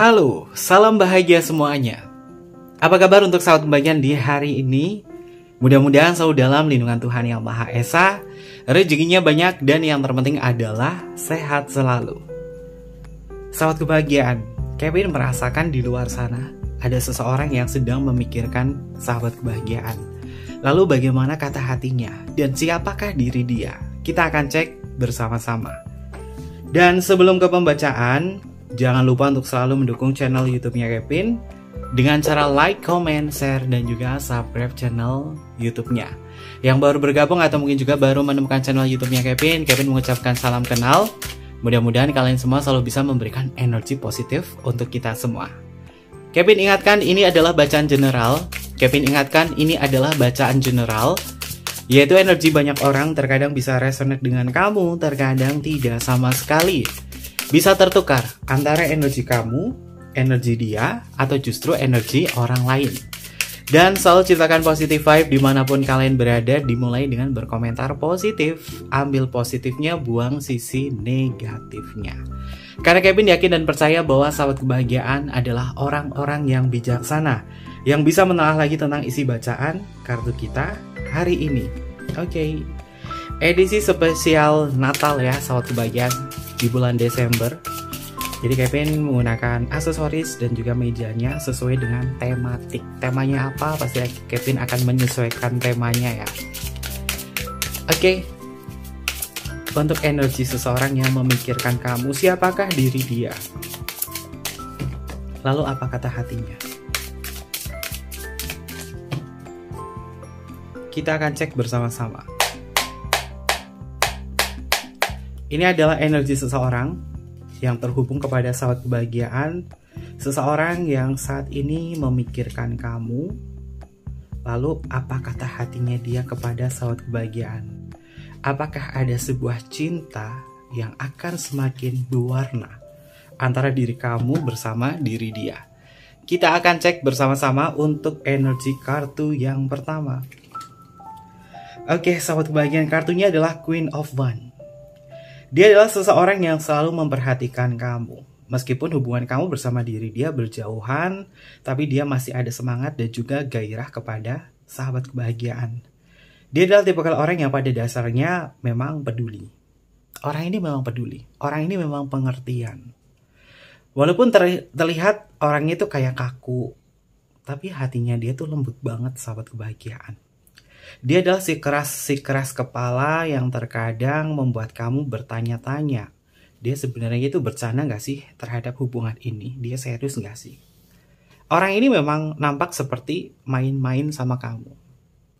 Halo, salam bahagia semuanya. Apa kabar untuk sahabat kebahagiaan di hari ini? Mudah-mudahan selalu dalam lindungan Tuhan Yang Maha Esa, rezekinya banyak dan yang terpenting adalah sehat selalu. Sahabat kebahagiaan, Kevin merasakan di luar sana ada seseorang yang sedang memikirkan sahabat kebahagiaan. Lalu bagaimana kata hatinya dan siapakah diri dia? Kita akan cek bersama-sama. Dan sebelum ke pembacaan, Jangan lupa untuk selalu mendukung channel YouTube-nya Kevin dengan cara like, comment, share, dan juga subscribe channel YouTube-nya. Yang baru bergabung atau mungkin juga baru menemukan channel YouTube-nya Kevin, Kevin mengucapkan salam kenal. Mudah-mudahan kalian semua selalu bisa memberikan energi positif untuk kita semua. Kevin ingatkan ini adalah bacaan general. Kevin ingatkan ini adalah bacaan general yaitu energi banyak orang terkadang bisa resonate dengan kamu, terkadang tidak sama sekali bisa tertukar antara energi kamu, energi dia, atau justru energi orang lain. Dan selalu ciptakan positif vibe dimanapun kalian berada Dimulai dengan berkomentar positif Ambil positifnya, buang sisi negatifnya Karena Kevin yakin dan percaya bahwa sahabat kebahagiaan adalah orang-orang yang bijaksana Yang bisa menelaah lagi tentang isi bacaan kartu kita hari ini Oke okay. Edisi spesial Natal ya sahabat kebahagiaan di bulan Desember. Jadi Kevin menggunakan aksesoris dan juga mejanya sesuai dengan tematik. Temanya apa? Pasti Kevin akan menyesuaikan temanya ya. Oke. Okay. Untuk energi seseorang yang memikirkan kamu, siapakah diri dia? Lalu apa kata hatinya? Kita akan cek bersama-sama. Ini adalah energi seseorang yang terhubung kepada sahabat kebahagiaan, seseorang yang saat ini memikirkan kamu. Lalu, apa kata hatinya dia kepada sahabat kebahagiaan? Apakah ada sebuah cinta yang akan semakin berwarna antara diri kamu bersama diri dia? Kita akan cek bersama-sama untuk energi kartu yang pertama. Oke, sahabat kebahagiaan kartunya adalah Queen of One. Dia adalah seseorang yang selalu memperhatikan kamu. Meskipun hubungan kamu bersama diri dia berjauhan, tapi dia masih ada semangat dan juga gairah kepada sahabat kebahagiaan. Dia adalah tipe orang yang pada dasarnya memang peduli. Orang ini memang peduli. Orang ini memang pengertian. Walaupun terlihat orangnya itu kayak kaku, tapi hatinya dia tuh lembut banget sahabat kebahagiaan. Dia adalah si keras si keras kepala yang terkadang membuat kamu bertanya-tanya. Dia sebenarnya itu bercanda nggak sih terhadap hubungan ini? Dia serius nggak sih? Orang ini memang nampak seperti main-main sama kamu.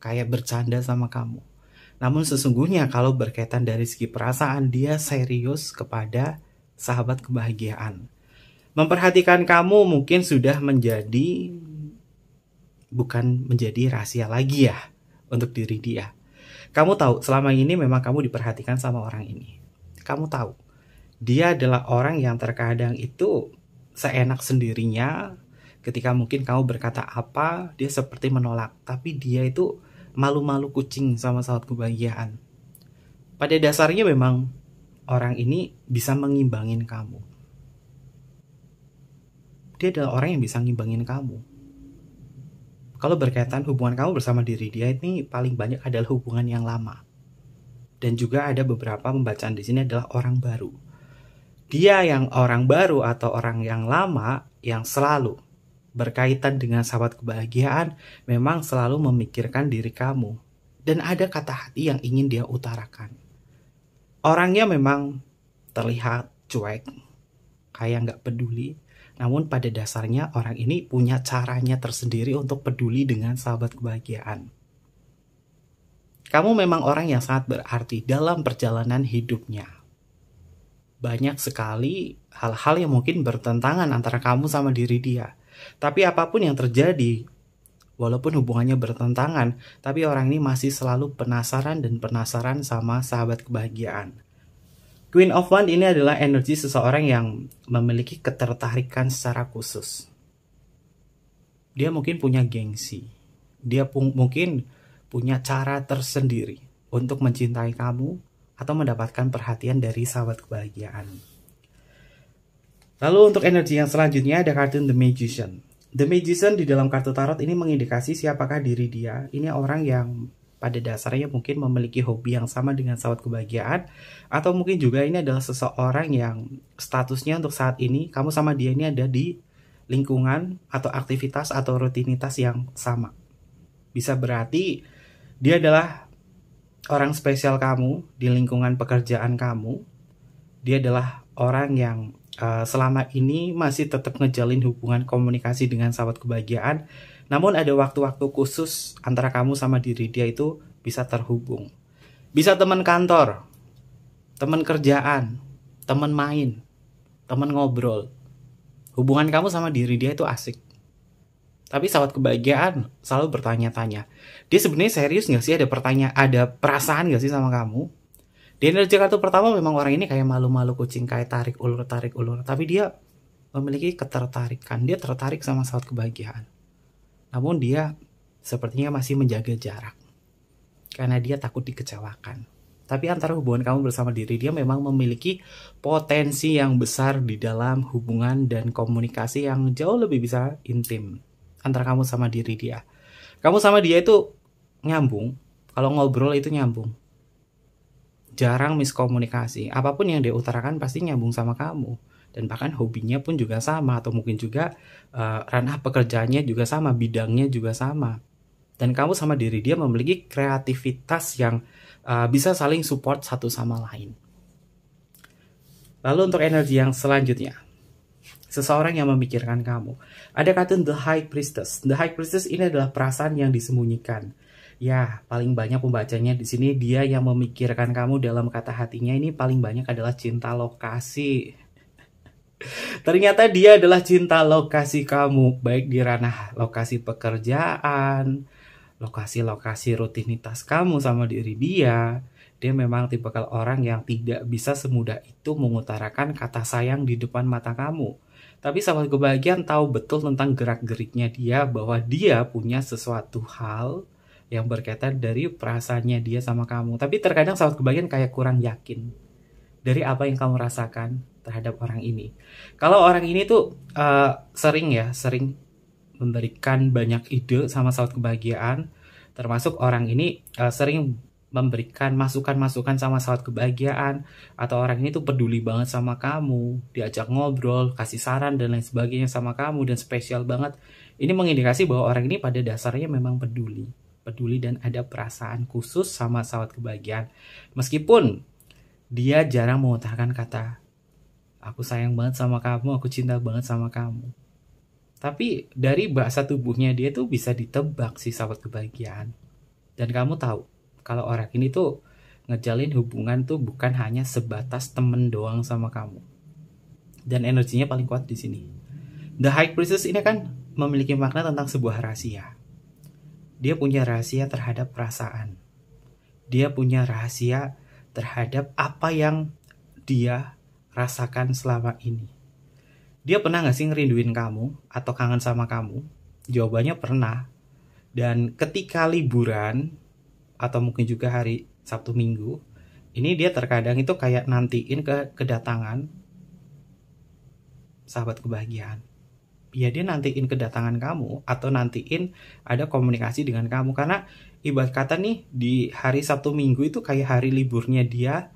Kayak bercanda sama kamu. Namun sesungguhnya kalau berkaitan dari segi perasaan, dia serius kepada sahabat kebahagiaan. Memperhatikan kamu mungkin sudah menjadi bukan menjadi rahasia lagi ya untuk diri dia. Kamu tahu, selama ini memang kamu diperhatikan sama orang ini. Kamu tahu, dia adalah orang yang terkadang itu seenak sendirinya. Ketika mungkin kamu berkata apa, dia seperti menolak, tapi dia itu malu-malu kucing sama saat kebahagiaan. Pada dasarnya memang orang ini bisa mengimbangin kamu. Dia adalah orang yang bisa ngimbangin kamu kalau berkaitan hubungan kamu bersama diri dia ini paling banyak adalah hubungan yang lama. Dan juga ada beberapa pembacaan di sini adalah orang baru. Dia yang orang baru atau orang yang lama yang selalu berkaitan dengan sahabat kebahagiaan memang selalu memikirkan diri kamu. Dan ada kata hati yang ingin dia utarakan. Orangnya memang terlihat cuek, kayak nggak peduli, namun pada dasarnya orang ini punya caranya tersendiri untuk peduli dengan sahabat kebahagiaan. Kamu memang orang yang sangat berarti dalam perjalanan hidupnya banyak sekali hal-hal yang mungkin bertentangan antara kamu sama diri dia. Tapi apapun yang terjadi, walaupun hubungannya bertentangan, tapi orang ini masih selalu penasaran dan penasaran sama sahabat kebahagiaan. Queen of Wands ini adalah energi seseorang yang memiliki ketertarikan secara khusus. Dia mungkin punya gengsi. Dia pun mungkin punya cara tersendiri untuk mencintai kamu atau mendapatkan perhatian dari sahabat kebahagiaan. Lalu untuk energi yang selanjutnya ada kartun The Magician. The Magician di dalam kartu tarot ini mengindikasi siapakah diri dia. Ini orang yang pada dasarnya mungkin memiliki hobi yang sama dengan sahabat kebahagiaan atau mungkin juga ini adalah seseorang yang statusnya untuk saat ini kamu sama dia ini ada di lingkungan atau aktivitas atau rutinitas yang sama. Bisa berarti dia adalah orang spesial kamu di lingkungan pekerjaan kamu. Dia adalah orang yang uh, selama ini masih tetap ngejalin hubungan komunikasi dengan sahabat kebahagiaan namun ada waktu-waktu khusus antara kamu sama diri dia itu bisa terhubung. Bisa teman kantor, teman kerjaan, teman main, teman ngobrol. Hubungan kamu sama diri dia itu asik. Tapi sahabat kebahagiaan selalu bertanya-tanya. Dia sebenarnya serius nggak sih ada pertanyaan, ada perasaan nggak sih sama kamu? Di energi kartu pertama memang orang ini kayak malu-malu kucing, kayak tarik ulur, tarik ulur. Tapi dia memiliki ketertarikan. Dia tertarik sama sahabat kebahagiaan. Namun dia sepertinya masih menjaga jarak karena dia takut dikecewakan. Tapi antara hubungan kamu bersama diri dia memang memiliki potensi yang besar di dalam hubungan dan komunikasi yang jauh lebih bisa intim antara kamu sama diri dia. Kamu sama dia itu nyambung, kalau ngobrol itu nyambung. Jarang miskomunikasi, apapun yang dia utarakan pasti nyambung sama kamu dan bahkan hobinya pun juga sama atau mungkin juga uh, ranah pekerjaannya juga sama, bidangnya juga sama. Dan kamu sama diri dia memiliki kreativitas yang uh, bisa saling support satu sama lain. Lalu untuk energi yang selanjutnya, seseorang yang memikirkan kamu. Ada kartun The High Priestess. The High Priestess ini adalah perasaan yang disembunyikan. Ya, paling banyak pembacanya di sini dia yang memikirkan kamu dalam kata hatinya ini paling banyak adalah cinta lokasi. Ternyata dia adalah cinta lokasi kamu, baik di ranah lokasi pekerjaan, lokasi-lokasi rutinitas kamu sama diri dia. Dia memang tipikal orang yang tidak bisa semudah itu mengutarakan kata sayang di depan mata kamu. Tapi sahabat kebahagiaan tahu betul tentang gerak-geriknya dia bahwa dia punya sesuatu hal yang berkaitan dari perasaannya dia sama kamu. Tapi terkadang sahabat kebahagiaan kayak kurang yakin dari apa yang kamu rasakan terhadap orang ini. Kalau orang ini tuh uh, sering ya, sering memberikan banyak ide sama saut kebahagiaan, termasuk orang ini uh, sering memberikan masukan-masukan sama saat kebahagiaan atau orang ini tuh peduli banget sama kamu, diajak ngobrol, kasih saran dan lain sebagainya sama kamu dan spesial banget. Ini mengindikasi bahwa orang ini pada dasarnya memang peduli, peduli dan ada perasaan khusus sama saat kebahagiaan. Meskipun dia jarang mengutarakan kata aku sayang banget sama kamu, aku cinta banget sama kamu. Tapi dari bahasa tubuhnya dia tuh bisa ditebak sih sahabat kebahagiaan. Dan kamu tahu, kalau orang ini tuh ngejalin hubungan tuh bukan hanya sebatas temen doang sama kamu. Dan energinya paling kuat di sini. The High Priestess ini kan memiliki makna tentang sebuah rahasia. Dia punya rahasia terhadap perasaan. Dia punya rahasia terhadap apa yang dia rasakan selama ini. Dia pernah gak sih ngerinduin kamu atau kangen sama kamu? Jawabannya pernah. Dan ketika liburan atau mungkin juga hari Sabtu Minggu, ini dia terkadang itu kayak nantiin ke kedatangan sahabat kebahagiaan. Ya dia nantiin kedatangan kamu atau nantiin ada komunikasi dengan kamu karena ibarat kata nih di hari Sabtu Minggu itu kayak hari liburnya dia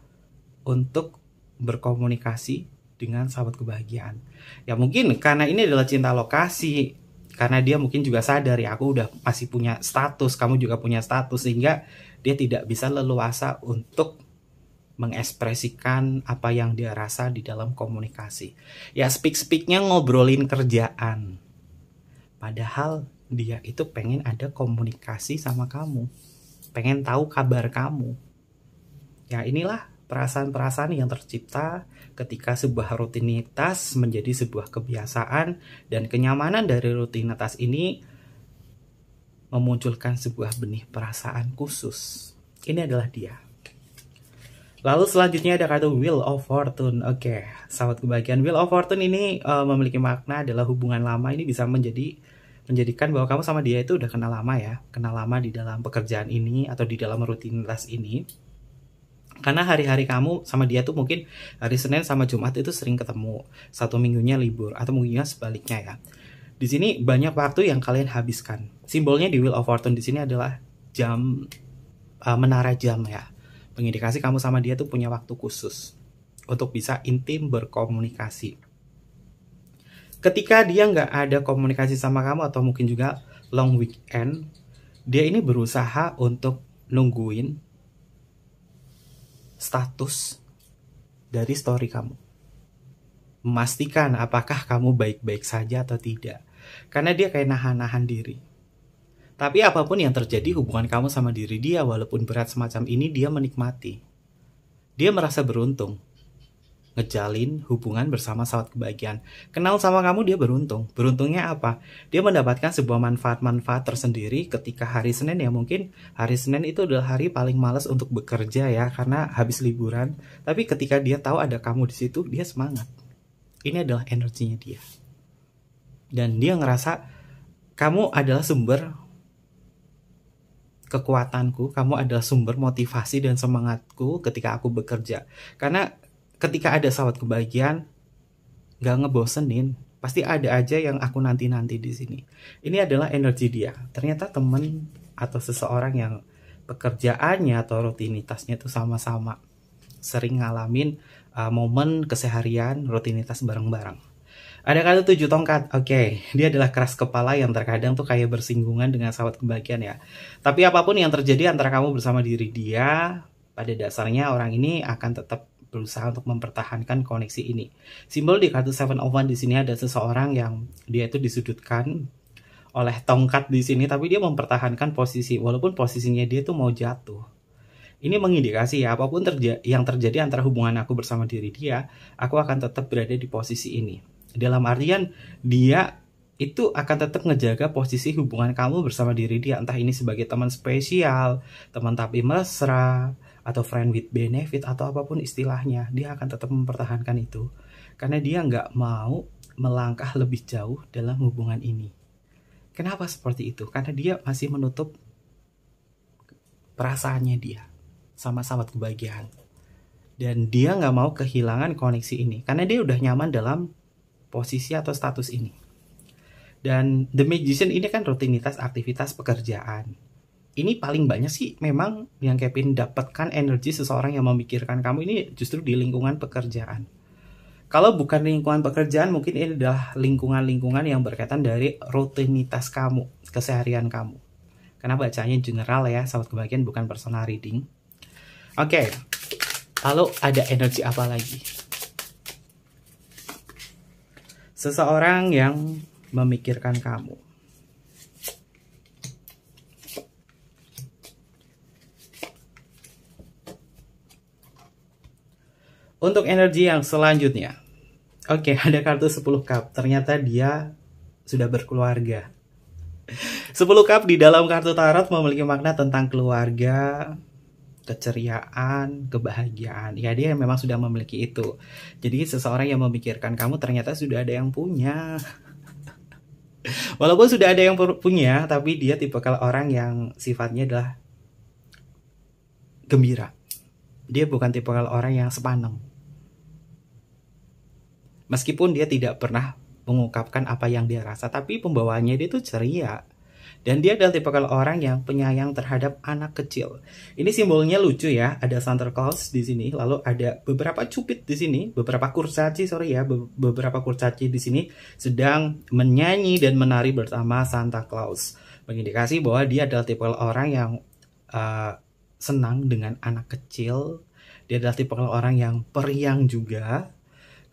untuk berkomunikasi dengan sahabat kebahagiaan. Ya mungkin karena ini adalah cinta lokasi, karena dia mungkin juga sadar ya aku udah masih punya status, kamu juga punya status sehingga dia tidak bisa leluasa untuk mengekspresikan apa yang dia rasa di dalam komunikasi. Ya speak-speaknya ngobrolin kerjaan. Padahal dia itu pengen ada komunikasi sama kamu. Pengen tahu kabar kamu. Ya inilah perasaan-perasaan yang tercipta ketika sebuah rutinitas menjadi sebuah kebiasaan dan kenyamanan dari rutinitas ini memunculkan sebuah benih perasaan khusus. Ini adalah dia. Lalu selanjutnya ada kata will of Fortune. Oke, okay, sahabat kebahagiaan. will of Fortune ini uh, memiliki makna adalah hubungan lama ini bisa menjadi menjadikan bahwa kamu sama dia itu udah kenal lama ya, kenal lama di dalam pekerjaan ini atau di dalam rutinitas ini karena hari-hari kamu sama dia tuh mungkin hari Senin sama Jumat itu sering ketemu satu minggunya libur atau mungkinnya sebaliknya ya di sini banyak waktu yang kalian habiskan simbolnya di Wheel of Fortune di sini adalah jam uh, menara jam ya mengindikasi kamu sama dia tuh punya waktu khusus untuk bisa intim berkomunikasi ketika dia nggak ada komunikasi sama kamu atau mungkin juga long weekend dia ini berusaha untuk nungguin status dari story kamu. Memastikan apakah kamu baik-baik saja atau tidak. Karena dia kayak nahan-nahan diri. Tapi apapun yang terjadi hubungan kamu sama diri dia walaupun berat semacam ini dia menikmati. Dia merasa beruntung ngejalin hubungan bersama sahabat kebahagiaan. Kenal sama kamu dia beruntung. Beruntungnya apa? Dia mendapatkan sebuah manfaat-manfaat tersendiri ketika hari Senin ya mungkin hari Senin itu adalah hari paling males untuk bekerja ya karena habis liburan. Tapi ketika dia tahu ada kamu di situ, dia semangat. Ini adalah energinya dia. Dan dia ngerasa kamu adalah sumber kekuatanku, kamu adalah sumber motivasi dan semangatku ketika aku bekerja. Karena ketika ada sahabat kebahagiaan nggak ngebosenin pasti ada aja yang aku nanti nanti di sini ini adalah energi dia ternyata temen atau seseorang yang pekerjaannya atau rutinitasnya itu sama-sama sering ngalamin uh, momen keseharian rutinitas bareng-bareng ada kata tujuh tongkat, oke, okay. dia adalah keras kepala yang terkadang tuh kayak bersinggungan dengan sahabat kebahagiaan ya. Tapi apapun yang terjadi antara kamu bersama diri dia, pada dasarnya orang ini akan tetap berusaha untuk mempertahankan koneksi ini. Simbol di kartu Seven of One di sini ada seseorang yang dia itu disudutkan oleh tongkat di sini, tapi dia mempertahankan posisi walaupun posisinya dia itu mau jatuh. Ini mengindikasi ya apapun terja yang terjadi antara hubungan aku bersama diri dia, aku akan tetap berada di posisi ini. Dalam artian dia itu akan tetap ngejaga posisi hubungan kamu bersama diri dia entah ini sebagai teman spesial, teman tapi mesra, atau friend with benefit atau apapun istilahnya dia akan tetap mempertahankan itu karena dia nggak mau melangkah lebih jauh dalam hubungan ini kenapa seperti itu karena dia masih menutup perasaannya dia sama sahabat kebahagiaan dan dia nggak mau kehilangan koneksi ini karena dia udah nyaman dalam posisi atau status ini dan the magician ini kan rutinitas aktivitas pekerjaan ini paling banyak sih memang yang Kevin dapatkan energi seseorang yang memikirkan kamu ini justru di lingkungan pekerjaan. Kalau bukan lingkungan pekerjaan, mungkin ini adalah lingkungan-lingkungan yang berkaitan dari rutinitas kamu, keseharian kamu. Karena bacanya general ya, sahabat kebagian bukan personal reading. Oke, okay. lalu ada energi apa lagi? Seseorang yang memikirkan kamu. Untuk energi yang selanjutnya. Oke, okay, ada kartu 10 cup. Ternyata dia sudah berkeluarga. 10 cup di dalam kartu tarot memiliki makna tentang keluarga, keceriaan, kebahagiaan. Ya dia memang sudah memiliki itu. Jadi seseorang yang memikirkan kamu ternyata sudah ada yang punya. Walaupun sudah ada yang punya, tapi dia tipe kalau orang yang sifatnya adalah gembira. Dia bukan tipe kalau orang yang sepaneng. Meskipun dia tidak pernah mengungkapkan apa yang dia rasa, tapi pembawaannya dia tuh ceria. Dan dia adalah tipe tipikal orang yang penyayang terhadap anak kecil. Ini simbolnya lucu ya, ada Santa Claus di sini, lalu ada beberapa cupit di sini, beberapa kurcaci, sorry ya, be beberapa kurcaci di sini sedang menyanyi dan menari bersama Santa Claus. Mengindikasi bahwa dia adalah tipe tipikal orang yang uh, senang dengan anak kecil, dia adalah tipe orang yang periang juga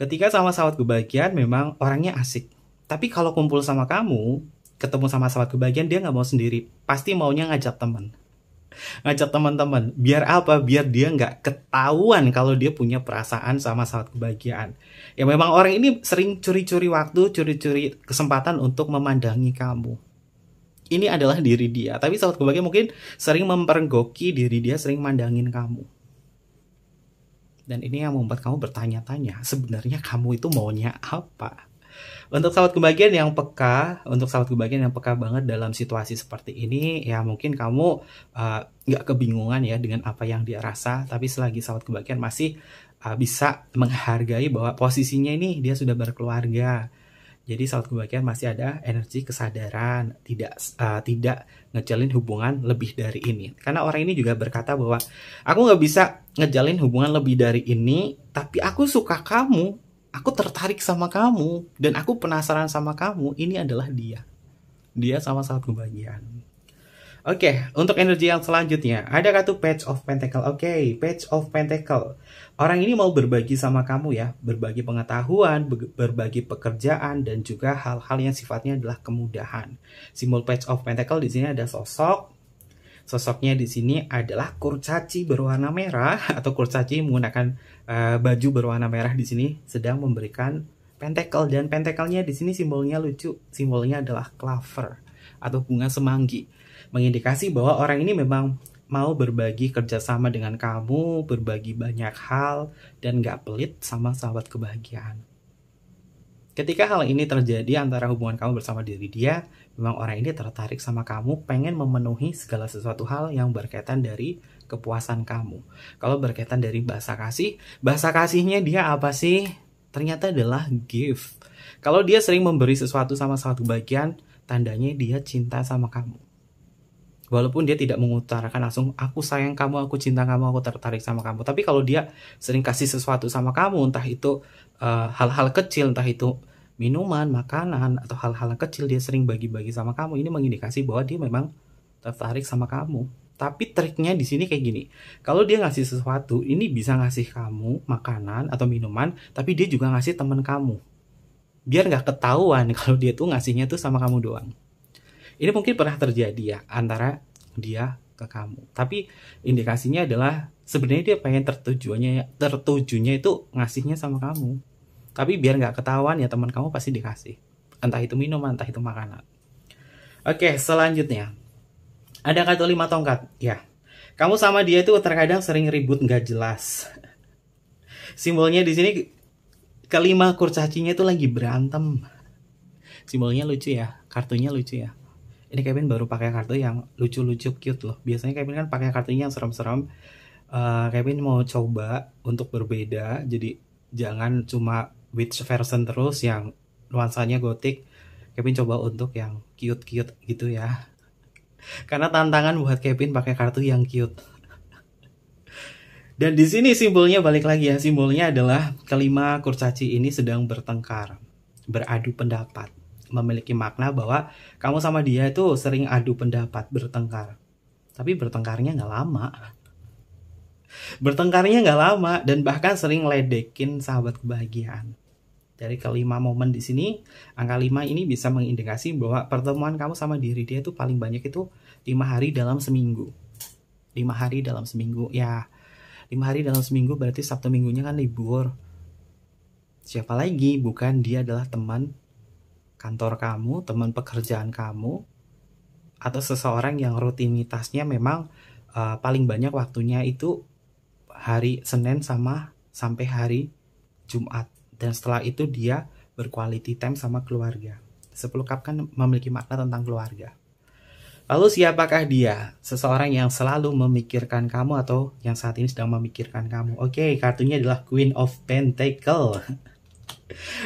Ketika sama sahabat kebahagiaan memang orangnya asik. Tapi kalau kumpul sama kamu, ketemu sama sahabat kebahagiaan dia nggak mau sendiri. Pasti maunya ngajak teman. Ngajak teman-teman. Biar apa? Biar dia nggak ketahuan kalau dia punya perasaan sama sahabat kebahagiaan. Ya memang orang ini sering curi-curi waktu, curi-curi kesempatan untuk memandangi kamu ini adalah diri dia. Tapi sahabat kebahagiaan mungkin sering mempergoki diri dia, sering mandangin kamu. Dan ini yang membuat kamu bertanya-tanya, sebenarnya kamu itu maunya apa? Untuk sahabat kebagian yang peka, untuk sahabat kebagian yang peka banget dalam situasi seperti ini, ya mungkin kamu eh, nggak uh, kebingungan ya dengan apa yang dia rasa, tapi selagi sahabat kebagian masih uh, bisa menghargai bahwa posisinya ini dia sudah berkeluarga, jadi saat kebahagiaan masih ada energi kesadaran, tidak uh, tidak ngejalin hubungan lebih dari ini. Karena orang ini juga berkata bahwa aku nggak bisa ngejalin hubungan lebih dari ini, tapi aku suka kamu, aku tertarik sama kamu, dan aku penasaran sama kamu. Ini adalah dia, dia sama saat kebahagiaan. Oke, okay, untuk energi yang selanjutnya, ada kartu Page of Pentacle. Oke, okay, Page of Pentacle. Orang ini mau berbagi sama kamu ya, berbagi pengetahuan, berbagi pekerjaan, dan juga hal-hal yang sifatnya adalah kemudahan. Simbol Page of Pentacle di sini ada sosok, sosoknya di sini adalah kurcaci berwarna merah atau kurcaci menggunakan uh, baju berwarna merah di sini sedang memberikan pentacle dan pentacle-nya di sini simbolnya lucu, simbolnya adalah clover atau bunga semanggi mengindikasi bahwa orang ini memang mau berbagi kerjasama dengan kamu, berbagi banyak hal, dan gak pelit sama sahabat kebahagiaan. Ketika hal ini terjadi antara hubungan kamu bersama diri dia, memang orang ini tertarik sama kamu, pengen memenuhi segala sesuatu hal yang berkaitan dari kepuasan kamu. Kalau berkaitan dari bahasa kasih, bahasa kasihnya dia apa sih? Ternyata adalah gift. Kalau dia sering memberi sesuatu sama suatu bagian, tandanya dia cinta sama kamu walaupun dia tidak mengutarakan langsung aku sayang kamu aku cinta kamu aku tertarik sama kamu tapi kalau dia sering kasih sesuatu sama kamu entah itu eh, hal-hal uh, kecil entah itu minuman makanan atau hal-hal kecil dia sering bagi-bagi sama kamu ini mengindikasi bahwa dia memang tertarik sama kamu tapi triknya di sini kayak gini kalau dia ngasih sesuatu ini bisa ngasih kamu makanan atau minuman tapi dia juga ngasih teman kamu biar nggak ketahuan kalau dia tuh ngasihnya tuh sama kamu doang ini mungkin pernah terjadi ya antara dia ke kamu. Tapi indikasinya adalah sebenarnya dia pengen tertujuannya tertujunya itu ngasihnya sama kamu. Tapi biar nggak ketahuan ya teman kamu pasti dikasih. Entah itu minum, entah itu makanan. Oke, selanjutnya. Ada kata lima tongkat. Ya, kamu sama dia itu terkadang sering ribut nggak jelas. Simbolnya di sini kelima kurcacinya itu lagi berantem. Simbolnya lucu ya, kartunya lucu ya ini Kevin baru pakai kartu yang lucu-lucu cute loh biasanya Kevin kan pakai kartunya yang serem-serem uh, Kevin mau coba untuk berbeda jadi jangan cuma witch version terus yang nuansanya gotik Kevin coba untuk yang cute-cute gitu ya karena tantangan buat Kevin pakai kartu yang cute dan di sini simbolnya balik lagi ya, simbolnya adalah kelima kurcaci ini sedang bertengkar, beradu pendapat memiliki makna bahwa kamu sama dia itu sering adu pendapat bertengkar tapi bertengkarnya nggak lama bertengkarnya nggak lama dan bahkan sering ledekin sahabat kebahagiaan dari kelima momen di sini angka lima ini bisa mengindikasi bahwa pertemuan kamu sama diri dia itu paling banyak itu lima hari dalam seminggu lima hari dalam seminggu ya lima hari dalam seminggu berarti sabtu minggunya kan libur siapa lagi bukan dia adalah teman kantor kamu, teman pekerjaan kamu, atau seseorang yang rutinitasnya memang uh, paling banyak waktunya itu hari Senin sama sampai hari Jumat dan setelah itu dia berquality time sama keluarga. 10 cup kan memiliki makna tentang keluarga. Lalu siapakah dia? Seseorang yang selalu memikirkan kamu atau yang saat ini sedang memikirkan kamu. Oke, okay, kartunya adalah Queen of Pentacle.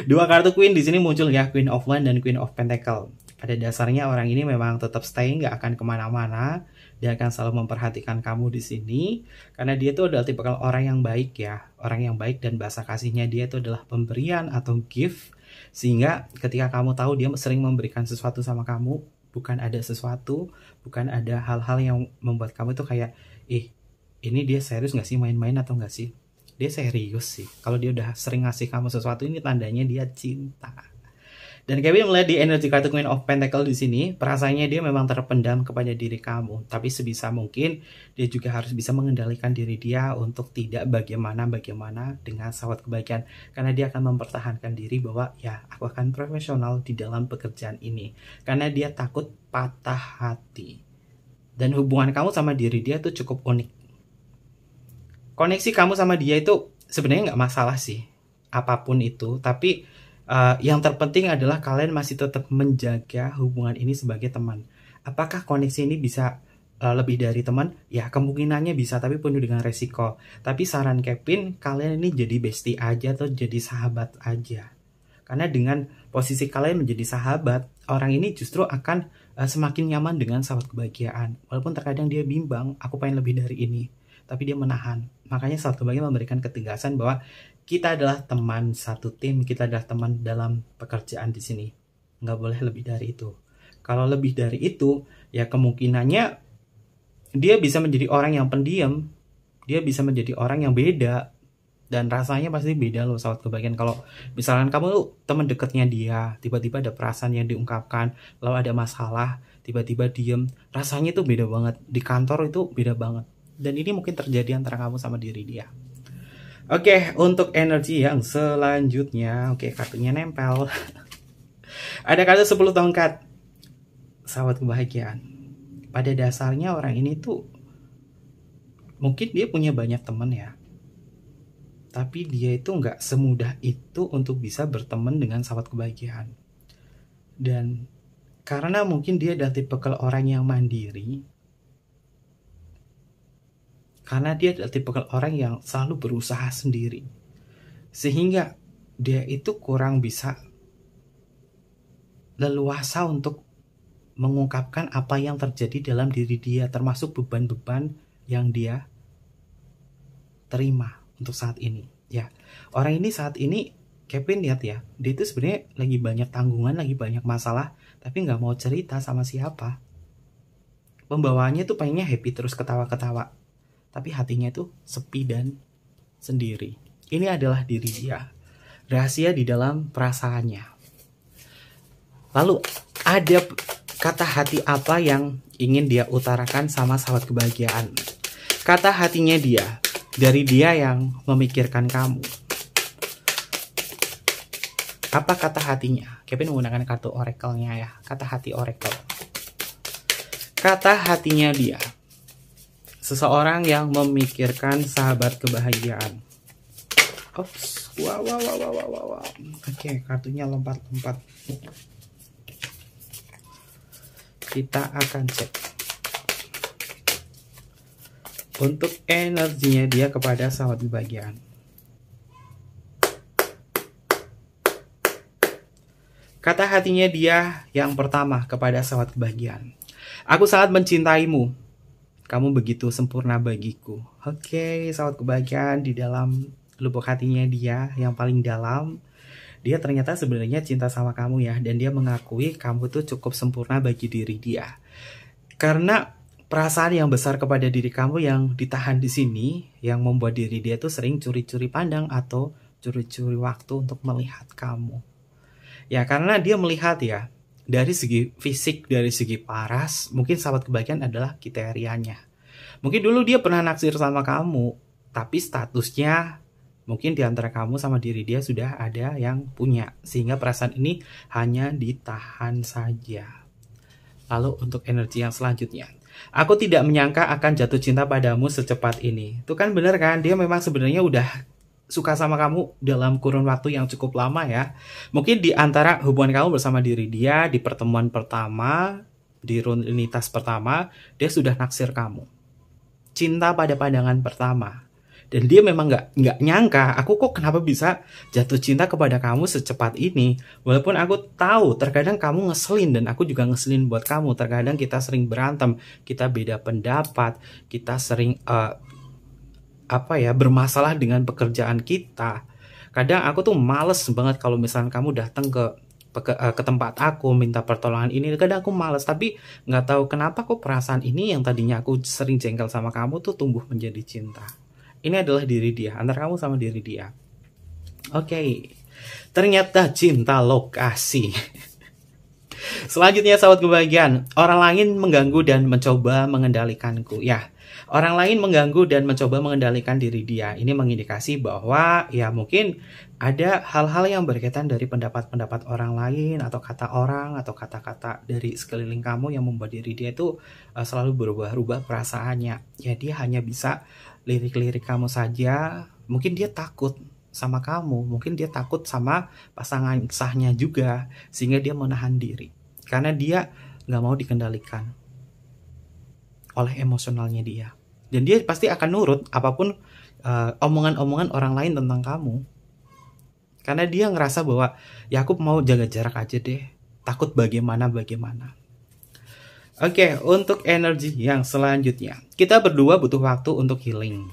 Dua kartu Queen di sini muncul ya, Queen of One dan Queen of Pentacle. Pada dasarnya orang ini memang tetap stay, nggak akan kemana-mana. Dia akan selalu memperhatikan kamu di sini. Karena dia itu adalah tipikal orang yang baik ya. Orang yang baik dan bahasa kasihnya dia itu adalah pemberian atau gift. Sehingga ketika kamu tahu dia sering memberikan sesuatu sama kamu, bukan ada sesuatu, bukan ada hal-hal yang membuat kamu itu kayak, ih ini dia serius nggak sih main-main atau nggak sih? dia serius sih kalau dia udah sering ngasih kamu sesuatu ini tandanya dia cinta dan Kevin melihat di energi kartu Queen of Pentacle di sini, perasaannya dia memang terpendam kepada diri kamu. Tapi sebisa mungkin dia juga harus bisa mengendalikan diri dia untuk tidak bagaimana-bagaimana dengan sahabat kebahagiaan. Karena dia akan mempertahankan diri bahwa ya aku akan profesional di dalam pekerjaan ini. Karena dia takut patah hati. Dan hubungan kamu sama diri dia tuh cukup unik koneksi kamu sama dia itu sebenarnya nggak masalah sih apapun itu tapi uh, yang terpenting adalah kalian masih tetap menjaga hubungan ini sebagai teman apakah koneksi ini bisa uh, lebih dari teman ya kemungkinannya bisa tapi penuh dengan resiko tapi saran Kevin kalian ini jadi bestie aja atau jadi sahabat aja karena dengan posisi kalian menjadi sahabat orang ini justru akan uh, semakin nyaman dengan sahabat kebahagiaan walaupun terkadang dia bimbang aku pengen lebih dari ini tapi dia menahan. Makanya satu bagian memberikan ketegasan bahwa kita adalah teman satu tim, kita adalah teman dalam pekerjaan di sini. Nggak boleh lebih dari itu. Kalau lebih dari itu, ya kemungkinannya dia bisa menjadi orang yang pendiam, dia bisa menjadi orang yang beda, dan rasanya pasti beda loh saat kebagian kalau misalkan kamu tuh teman dekatnya dia tiba-tiba ada perasaan yang diungkapkan lalu ada masalah tiba-tiba diem rasanya itu beda banget di kantor itu beda banget dan ini mungkin terjadi antara kamu sama diri dia. Oke, okay, untuk energi yang selanjutnya, oke okay, kartunya nempel. Ada kartu 10 tongkat. Sahabat kebahagiaan. Pada dasarnya orang ini tuh mungkin dia punya banyak teman ya. Tapi dia itu nggak semudah itu untuk bisa berteman dengan sahabat kebahagiaan. Dan karena mungkin dia dari tipe orang yang mandiri, karena dia adalah tipe orang yang selalu berusaha sendiri. Sehingga dia itu kurang bisa leluasa untuk mengungkapkan apa yang terjadi dalam diri dia termasuk beban-beban yang dia terima untuk saat ini ya orang ini saat ini Kevin lihat ya dia itu sebenarnya lagi banyak tanggungan lagi banyak masalah tapi nggak mau cerita sama siapa pembawaannya tuh pengennya happy terus ketawa-ketawa tapi hatinya itu sepi dan sendiri. Ini adalah diri dia, rahasia di dalam perasaannya. Lalu ada kata hati apa yang ingin dia utarakan sama sahabat kebahagiaan? Kata hatinya dia, dari dia yang memikirkan kamu. Apa kata hatinya? Kevin menggunakan kartu oracle-nya ya, kata hati oracle. Kata hatinya dia, seseorang yang memikirkan sahabat kebahagiaan. Ops, wow, wow, wow, wow, wow, wow. Oke, okay, kartunya lompat-lompat. Kita akan cek. Untuk energinya dia kepada sahabat kebahagiaan. Kata hatinya dia yang pertama kepada sahabat kebahagiaan. Aku sangat mencintaimu kamu begitu sempurna bagiku. Oke, okay, sahabat kebahagiaan di dalam lubuk hatinya dia yang paling dalam. Dia ternyata sebenarnya cinta sama kamu ya dan dia mengakui kamu tuh cukup sempurna bagi diri dia. Karena perasaan yang besar kepada diri kamu yang ditahan di sini yang membuat diri dia tuh sering curi-curi pandang atau curi-curi waktu untuk melihat kamu. Ya karena dia melihat ya dari segi fisik, dari segi paras, mungkin sahabat kebanyakan adalah kriterianya. Mungkin dulu dia pernah naksir sama kamu, tapi statusnya mungkin di antara kamu sama diri dia sudah ada yang punya, sehingga perasaan ini hanya ditahan saja. Lalu untuk energi yang selanjutnya, aku tidak menyangka akan jatuh cinta padamu secepat ini. Itu kan bener kan? Dia memang sebenarnya udah suka sama kamu dalam kurun waktu yang cukup lama ya. Mungkin di antara hubungan kamu bersama diri dia di pertemuan pertama, di rutinitas pertama, dia sudah naksir kamu. Cinta pada pandangan pertama. Dan dia memang nggak nggak nyangka aku kok kenapa bisa jatuh cinta kepada kamu secepat ini. Walaupun aku tahu terkadang kamu ngeselin dan aku juga ngeselin buat kamu. Terkadang kita sering berantem, kita beda pendapat, kita sering uh, apa ya bermasalah dengan pekerjaan kita kadang aku tuh males banget kalau misalnya kamu datang ke eh, ke, tempat aku minta pertolongan ini kadang aku males tapi nggak tahu kenapa kok perasaan ini yang tadinya aku sering jengkel sama kamu tuh tumbuh menjadi cinta ini adalah diri dia antara kamu sama diri dia oke okay. ternyata cinta lokasi Selanjutnya sahabat kebahagiaan, orang lain mengganggu dan mencoba mengendalikanku. Ya, Orang lain mengganggu dan mencoba mengendalikan diri dia. Ini mengindikasi bahwa ya mungkin ada hal-hal yang berkaitan dari pendapat-pendapat orang lain atau kata orang atau kata-kata dari sekeliling kamu yang membuat diri dia itu eh, selalu berubah-ubah perasaannya. Ya hanya bisa lirik-lirik kamu saja. Mungkin dia takut sama kamu, mungkin dia takut sama pasangan sahnya juga sehingga dia menahan diri. Karena dia nggak mau dikendalikan oleh emosionalnya dia dan dia pasti akan nurut apapun omongan eh, omongan-omongan orang lain tentang kamu karena dia ngerasa bahwa ya aku mau jaga jarak aja deh takut bagaimana bagaimana Oke, okay, untuk energi yang selanjutnya, kita berdua butuh waktu untuk healing.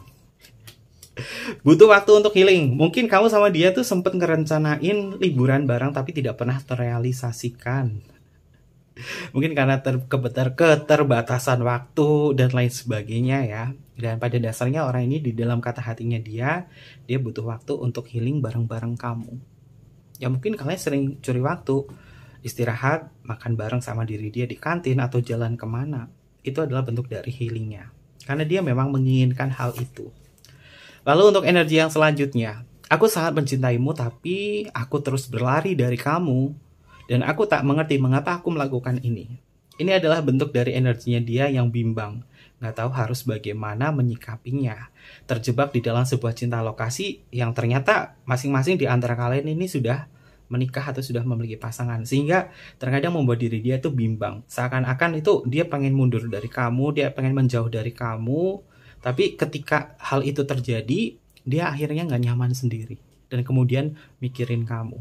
Butuh waktu untuk healing. Mungkin kamu sama dia tuh sempet ngerencanain liburan bareng tapi tidak pernah terrealisasikan mungkin karena ter terbatasan keterbatasan waktu dan lain sebagainya ya dan pada dasarnya orang ini di dalam kata hatinya dia dia butuh waktu untuk healing bareng-bareng kamu ya mungkin kalian sering curi waktu istirahat makan bareng sama diri dia di kantin atau jalan kemana itu adalah bentuk dari healingnya karena dia memang menginginkan hal itu lalu untuk energi yang selanjutnya aku sangat mencintaimu tapi aku terus berlari dari kamu dan aku tak mengerti mengapa aku melakukan ini. Ini adalah bentuk dari energinya dia yang bimbang, nggak tahu harus bagaimana menyikapinya. Terjebak di dalam sebuah cinta lokasi yang ternyata masing-masing di antara kalian ini sudah menikah atau sudah memiliki pasangan sehingga terkadang membuat diri dia tuh bimbang seakan-akan itu dia pengen mundur dari kamu dia pengen menjauh dari kamu tapi ketika hal itu terjadi dia akhirnya nggak nyaman sendiri dan kemudian mikirin kamu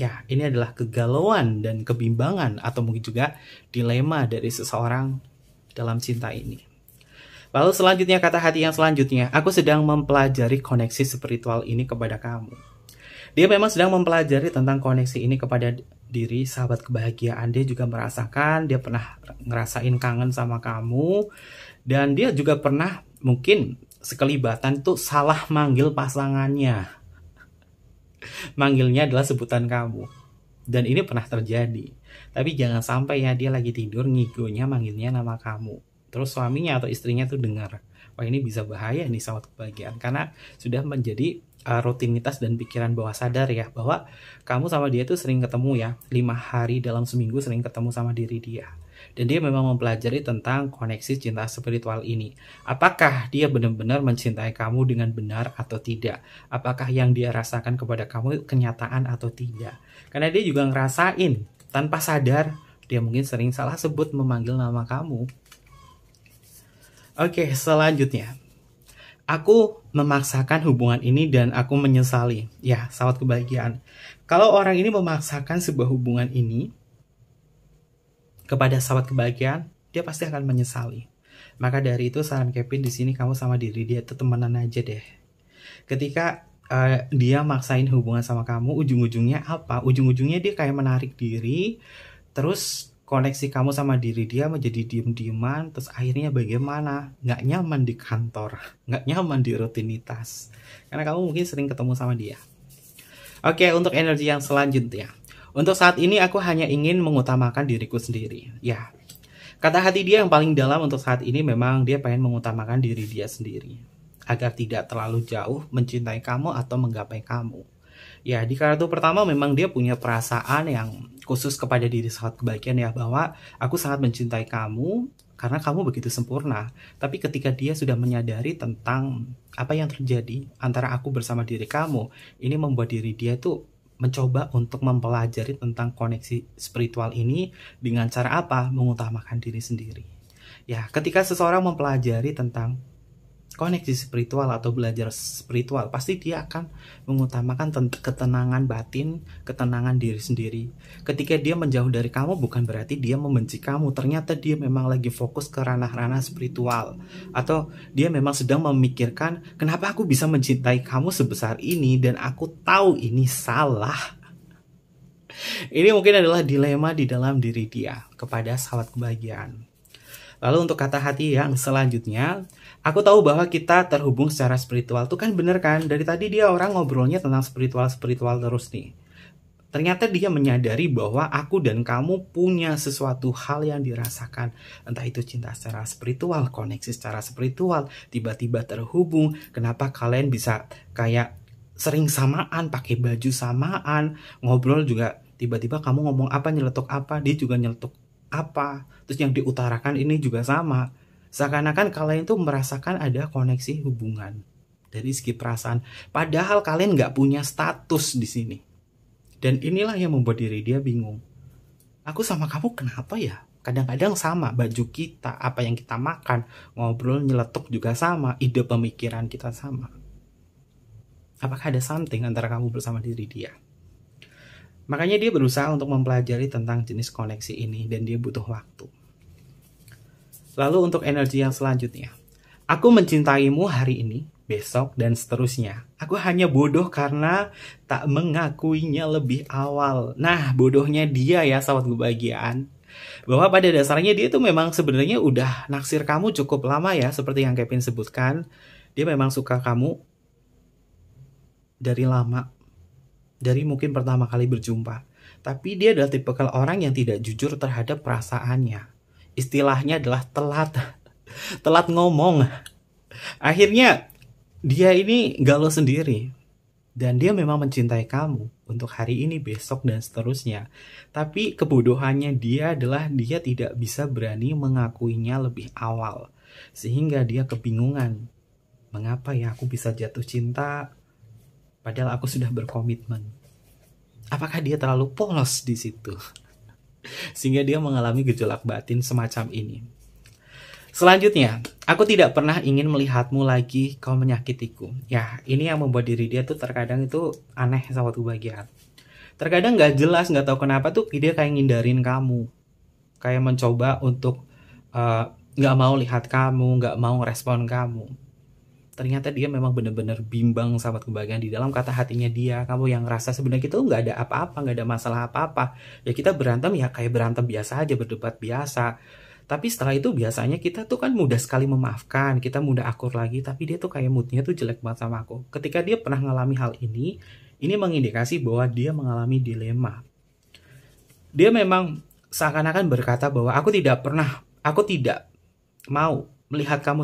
Ya, ini adalah kegalauan dan kebimbangan atau mungkin juga dilema dari seseorang dalam cinta ini. Lalu selanjutnya kata hati yang selanjutnya, aku sedang mempelajari koneksi spiritual ini kepada kamu. Dia memang sedang mempelajari tentang koneksi ini kepada diri sahabat kebahagiaan. Dia juga merasakan, dia pernah ngerasain kangen sama kamu. Dan dia juga pernah mungkin sekelibatan tuh salah manggil pasangannya manggilnya adalah sebutan kamu dan ini pernah terjadi tapi jangan sampai ya dia lagi tidur ngigonya manggilnya nama kamu terus suaminya atau istrinya tuh dengar wah ini bisa bahaya nih sama kebahagiaan karena sudah menjadi uh, rutinitas dan pikiran bawah sadar ya bahwa kamu sama dia tuh sering ketemu ya lima hari dalam seminggu sering ketemu sama diri dia dan dia memang mempelajari tentang koneksi cinta spiritual ini. Apakah dia benar-benar mencintai kamu dengan benar atau tidak? Apakah yang dia rasakan kepada kamu kenyataan atau tidak? Karena dia juga ngerasain tanpa sadar dia mungkin sering salah sebut memanggil nama kamu. Oke, selanjutnya. Aku memaksakan hubungan ini dan aku menyesali. Ya, sahabat kebahagiaan. Kalau orang ini memaksakan sebuah hubungan ini, kepada sahabat kebahagiaan, dia pasti akan menyesali. Maka dari itu saran Kevin di sini kamu sama diri dia itu temenan aja deh. Ketika uh, dia maksain hubungan sama kamu, ujung-ujungnya apa? Ujung-ujungnya dia kayak menarik diri, terus koneksi kamu sama diri dia menjadi diem-dieman, terus akhirnya bagaimana? Nggak nyaman di kantor, nggak nyaman di rutinitas. Karena kamu mungkin sering ketemu sama dia. Oke, untuk energi yang selanjutnya untuk saat ini aku hanya ingin mengutamakan diriku sendiri. Ya, kata hati dia yang paling dalam untuk saat ini memang dia pengen mengutamakan diri dia sendiri. Agar tidak terlalu jauh mencintai kamu atau menggapai kamu. Ya, di kartu pertama memang dia punya perasaan yang khusus kepada diri saat kebaikan ya bahwa aku sangat mencintai kamu karena kamu begitu sempurna. Tapi ketika dia sudah menyadari tentang apa yang terjadi antara aku bersama diri kamu, ini membuat diri dia tuh mencoba untuk mempelajari tentang koneksi spiritual ini dengan cara apa mengutamakan diri sendiri. Ya, ketika seseorang mempelajari tentang koneksi spiritual atau belajar spiritual pasti dia akan mengutamakan ketenangan batin, ketenangan diri sendiri. Ketika dia menjauh dari kamu bukan berarti dia membenci kamu, ternyata dia memang lagi fokus ke ranah-ranah spiritual atau dia memang sedang memikirkan kenapa aku bisa mencintai kamu sebesar ini dan aku tahu ini salah. Ini mungkin adalah dilema di dalam diri dia kepada sahabat kebahagiaan. Lalu untuk kata hati yang selanjutnya, aku tahu bahwa kita terhubung secara spiritual tuh kan bener kan dari tadi dia orang ngobrolnya tentang spiritual spiritual terus nih Ternyata dia menyadari bahwa aku dan kamu punya sesuatu hal yang dirasakan. Entah itu cinta secara spiritual, koneksi secara spiritual, tiba-tiba terhubung. Kenapa kalian bisa kayak sering samaan, pakai baju samaan, ngobrol juga tiba-tiba kamu ngomong apa, nyeletuk apa, dia juga nyeletuk apa. Terus yang diutarakan ini juga sama. Seakan-akan kalian tuh merasakan ada koneksi hubungan dari segi perasaan. Padahal kalian nggak punya status di sini. Dan inilah yang membuat diri dia bingung. Aku sama kamu kenapa ya? Kadang-kadang sama baju kita, apa yang kita makan, ngobrol nyeletuk juga sama, ide pemikiran kita sama. Apakah ada something antara kamu bersama diri dia? Makanya dia berusaha untuk mempelajari tentang jenis koneksi ini dan dia butuh waktu. Lalu untuk energi yang selanjutnya. Aku mencintaimu hari ini, besok, dan seterusnya. Aku hanya bodoh karena tak mengakuinya lebih awal. Nah, bodohnya dia ya, sahabat kebahagiaan bahwa pada dasarnya dia tuh memang sebenarnya udah naksir kamu cukup lama ya seperti yang Kevin sebutkan dia memang suka kamu dari lama dari mungkin pertama kali berjumpa tapi dia adalah tipikal orang yang tidak jujur terhadap perasaannya istilahnya adalah telat telat ngomong akhirnya dia ini galau sendiri dan dia memang mencintai kamu untuk hari ini, besok, dan seterusnya. Tapi kebodohannya dia adalah dia tidak bisa berani mengakuinya lebih awal. Sehingga dia kebingungan. Mengapa ya aku bisa jatuh cinta padahal aku sudah berkomitmen? Apakah dia terlalu polos di situ? Sehingga dia mengalami gejolak batin semacam ini. Selanjutnya, aku tidak pernah ingin melihatmu lagi, kau menyakitiku. Ya, ini yang membuat diri dia tuh terkadang itu aneh sama bagian. Terkadang nggak jelas, nggak tahu kenapa tuh dia kayak ngindarin kamu, kayak mencoba untuk eh, nggak uh, gak mau lihat kamu, nggak mau respon kamu ternyata dia memang benar-benar bimbang sama kebahagiaan di dalam kata hatinya dia kamu yang rasa sebenarnya kita nggak ada apa-apa nggak ada masalah apa-apa ya kita berantem ya kayak berantem biasa aja berdebat biasa tapi setelah itu biasanya kita tuh kan mudah sekali memaafkan, kita mudah akur lagi, tapi dia tuh kayak moodnya tuh jelek banget sama aku. Ketika dia pernah mengalami hal ini, ini mengindikasi bahwa dia mengalami dilema. Dia memang seakan-akan berkata bahwa aku tidak pernah, aku tidak mau melihat kamu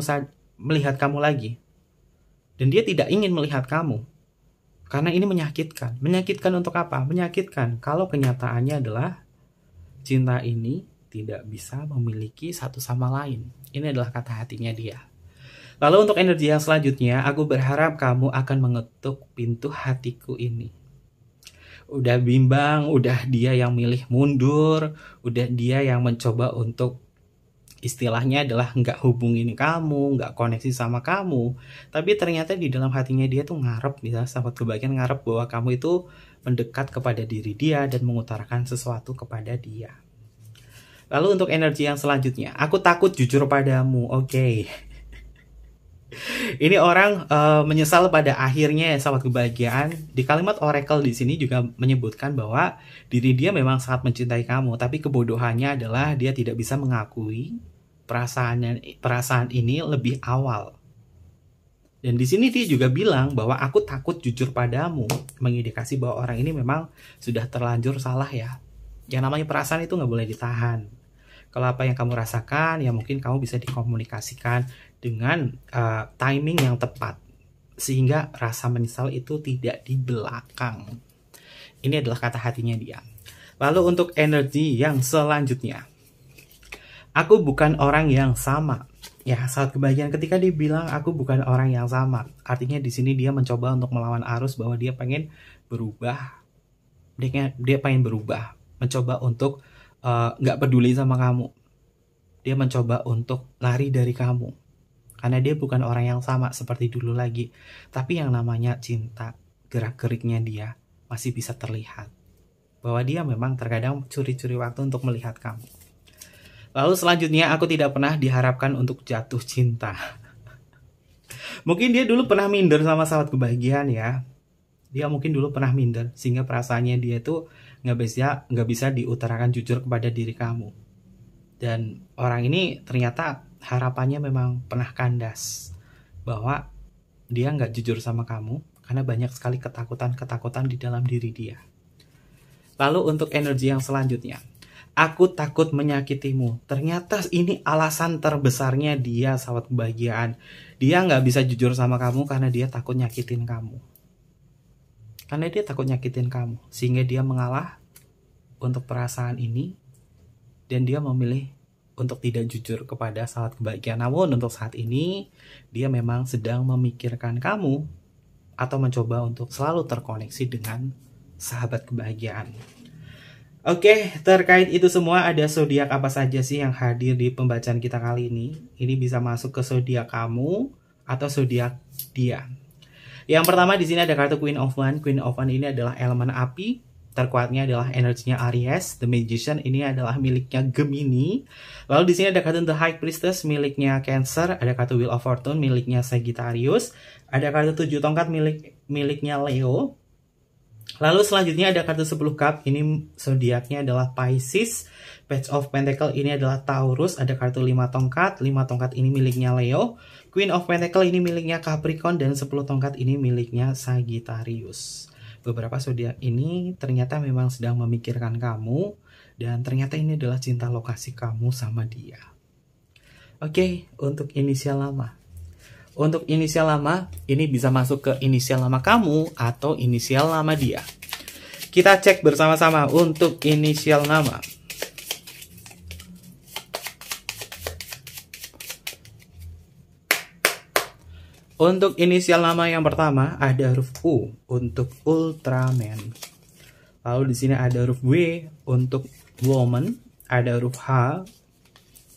melihat kamu lagi. Dan dia tidak ingin melihat kamu. Karena ini menyakitkan. Menyakitkan untuk apa? Menyakitkan kalau kenyataannya adalah cinta ini tidak bisa memiliki satu sama lain. Ini adalah kata hatinya dia. Lalu untuk energi yang selanjutnya, aku berharap kamu akan mengetuk pintu hatiku ini. Udah bimbang, udah dia yang milih mundur, udah dia yang mencoba untuk istilahnya adalah nggak hubungin kamu, nggak koneksi sama kamu. Tapi ternyata di dalam hatinya dia tuh ngarep, misalnya sahabat kebaikan ngarep bahwa kamu itu mendekat kepada diri dia dan mengutarakan sesuatu kepada dia. Lalu untuk energi yang selanjutnya, aku takut jujur padamu. Oke, okay. Ini orang uh, menyesal pada akhirnya sahabat kebahagiaan. Di kalimat oracle di sini juga menyebutkan bahwa diri dia memang sangat mencintai kamu, tapi kebodohannya adalah dia tidak bisa mengakui perasaan perasaan ini lebih awal. Dan di sini dia juga bilang bahwa aku takut jujur padamu, mengindikasi bahwa orang ini memang sudah terlanjur salah ya. Yang namanya perasaan itu nggak boleh ditahan kalau apa yang kamu rasakan, ya mungkin kamu bisa dikomunikasikan dengan uh, timing yang tepat, sehingga rasa menyesal itu tidak di belakang. Ini adalah kata hatinya dia. Lalu untuk energi yang selanjutnya. Aku bukan orang yang sama. Ya, saat kebahagiaan ketika dibilang aku bukan orang yang sama. Artinya di sini dia mencoba untuk melawan arus bahwa dia pengen berubah. Dia, dia pengen berubah. Mencoba untuk Eh, nggak uh, peduli sama kamu dia mencoba untuk lari dari kamu karena dia bukan orang yang sama seperti dulu lagi tapi yang namanya cinta gerak geriknya dia masih bisa terlihat bahwa dia memang terkadang curi-curi waktu untuk melihat kamu lalu selanjutnya aku tidak pernah diharapkan untuk jatuh cinta mungkin dia dulu pernah minder sama sahabat kebahagiaan ya dia mungkin dulu pernah minder sehingga perasaannya dia tuh nggak bisa nggak bisa diutarakan jujur kepada diri kamu dan orang ini ternyata harapannya memang pernah kandas bahwa dia nggak jujur sama kamu karena banyak sekali ketakutan-ketakutan di dalam diri dia. Lalu untuk energi yang selanjutnya, aku takut menyakitimu. Ternyata ini alasan terbesarnya dia sahabat kebahagiaan. Dia nggak bisa jujur sama kamu karena dia takut nyakitin kamu. Karena dia takut nyakitin kamu, sehingga dia mengalah untuk perasaan ini dan dia memilih untuk tidak jujur kepada sahabat kebahagiaan. Namun untuk saat ini dia memang sedang memikirkan kamu atau mencoba untuk selalu terkoneksi dengan sahabat kebahagiaan. Oke, terkait itu semua ada zodiak apa saja sih yang hadir di pembacaan kita kali ini? Ini bisa masuk ke zodiak kamu atau zodiak dia. Yang pertama di sini ada kartu Queen of One. Queen of One ini adalah elemen api, terkuatnya adalah energinya Aries. The Magician ini adalah miliknya Gemini. Lalu di sini ada kartu The High Priestess miliknya Cancer, ada kartu Wheel of Fortune miliknya Sagittarius, ada kartu tujuh tongkat milik miliknya Leo, Lalu selanjutnya ada kartu 10 cup, ini zodiaknya adalah Pisces, Page of Pentacle ini adalah Taurus, ada kartu 5 tongkat, 5 tongkat ini miliknya Leo, Queen of Pentacle ini miliknya Capricorn, dan 10 tongkat ini miliknya Sagittarius. Beberapa zodiak ini ternyata memang sedang memikirkan kamu, dan ternyata ini adalah cinta lokasi kamu sama dia. Oke, okay, untuk inisial lama. Untuk inisial lama, ini bisa masuk ke inisial lama kamu atau inisial lama dia. Kita cek bersama-sama untuk inisial nama. Untuk inisial nama yang pertama ada huruf U untuk Ultraman. Lalu di sini ada huruf W untuk Woman, ada huruf H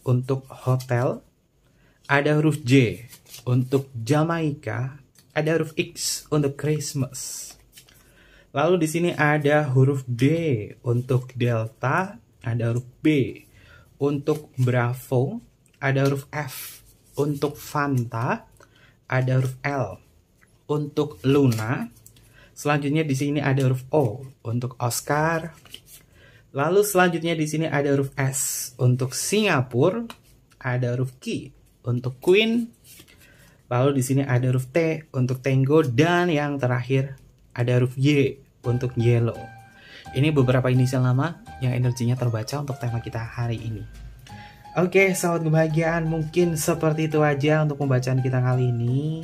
untuk Hotel, ada huruf J untuk Jamaika, ada huruf X untuk Christmas. Lalu di sini ada huruf D untuk Delta, ada huruf B untuk Bravo, ada huruf F untuk Fanta, ada huruf L untuk Luna. Selanjutnya di sini ada huruf O untuk Oscar. Lalu selanjutnya di sini ada huruf S untuk Singapura, ada huruf Q untuk Queen, Lalu di sini ada huruf T untuk tango dan yang terakhir ada huruf Y untuk yellow. Ini beberapa inisial lama yang energinya terbaca untuk tema kita hari ini. Oke, sahabat kebahagiaan, mungkin seperti itu aja untuk pembacaan kita kali ini.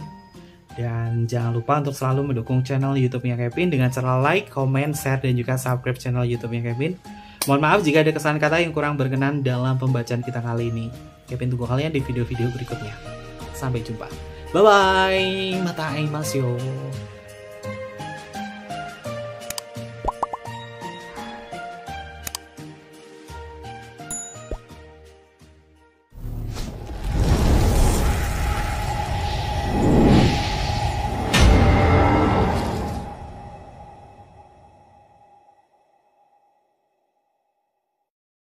Dan jangan lupa untuk selalu mendukung channel YouTube-nya Kevin dengan cara like, comment, share, dan juga subscribe channel YouTube-nya Kevin. Mohon maaf jika ada kesan kata yang kurang berkenan dalam pembacaan kita kali ini. Kevin tunggu kalian di video-video berikutnya. Sampai jumpa. バイバイまた会いますよ